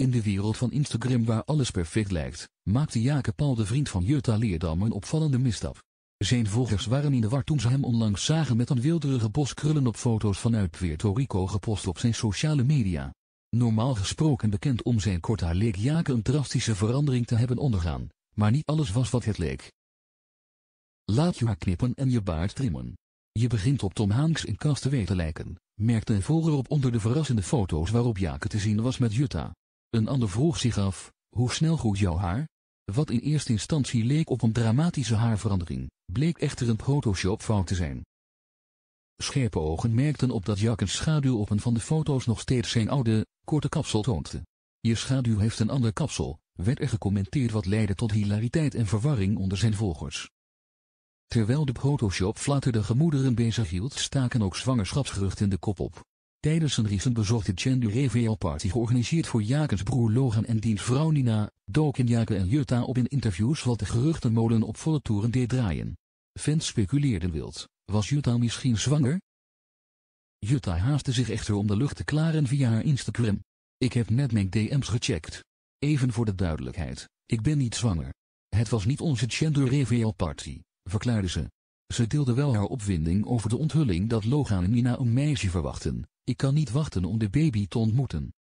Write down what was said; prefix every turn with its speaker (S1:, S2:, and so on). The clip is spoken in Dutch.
S1: In de wereld van Instagram waar alles perfect lijkt, maakte Jake Paul de vriend van Jutta Leerdam een opvallende misstap. Zijn volgers waren in de war toen ze hem onlangs zagen met een wilderige boskrullen op foto's vanuit Puerto Rico gepost op zijn sociale media. Normaal gesproken bekend om zijn kort haar leek Jake een drastische verandering te hebben ondergaan, maar niet alles was wat het leek. Laat je haar knippen en je baard trimmen. Je begint op Tom Hanks in Castaway te lijken, merkte een volger op onder de verrassende foto's waarop Jake te zien was met Jutta. Een ander vroeg zich af, hoe snel groeit jouw haar? Wat in eerste instantie leek op een dramatische haarverandering, bleek echter een Photoshop-fout te zijn. Scherpe ogen merkten op dat Jack schaduw op een van de foto's nog steeds zijn oude, korte kapsel toonde. Je schaduw heeft een ander kapsel, werd er gecommenteerd wat leidde tot hilariteit en verwarring onder zijn volgers. Terwijl de Photoshop flatterde gemoederen bezig hield staken ook zwangerschapsgeruchten de kop op. Tijdens een recent bezochte gender reveal party georganiseerd voor Jakens broer Logan en diens vrouw Nina, doken Jaken en Jutta op in interviews wat de geruchtenmolen op volle toeren deed draaien. Fans speculeerden wild, was Jutta misschien zwanger? Jutta haastte zich echter om de lucht te klaren via haar Instagram. Ik heb net mijn DM's gecheckt. Even voor de duidelijkheid, ik ben niet zwanger. Het was niet onze gender reveal party, verklaarde ze. Ze deelde wel haar opwinding over de onthulling dat Logan en Nina een meisje verwachten. Ik kan niet wachten om de baby te ontmoeten.